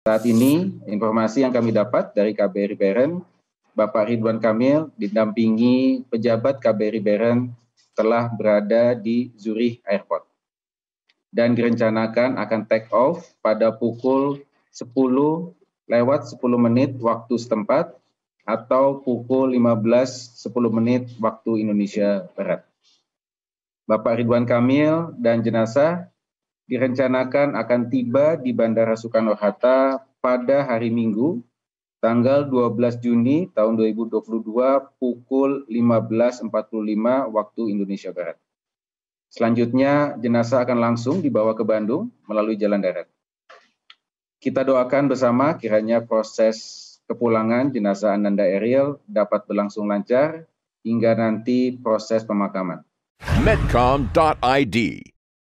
Saat ini informasi yang kami dapat dari KBRI Beren, Bapak Ridwan Kamil didampingi pejabat KBRI Beren telah berada di Zurich Airport dan direncanakan akan take off pada pukul 10 lewat 10 menit waktu setempat atau pukul 15.10 menit waktu Indonesia Barat. Bapak Ridwan Kamil dan jenazah direncanakan akan tiba di Bandara Soekarno-Hatta pada hari Minggu, tanggal 12 Juni tahun 2022 pukul 15.45 waktu Indonesia Barat. Selanjutnya, jenazah akan langsung dibawa ke Bandung melalui jalan darat. Kita doakan bersama kiranya proses kepulangan jenazah Ananda Ariel dapat berlangsung lancar hingga nanti proses pemakaman. Medcom.id